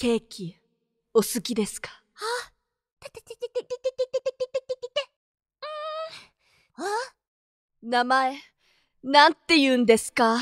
ケーキ、お好きですかあ、てててててててててててててて。うーん。あ名前、なんて言うんですか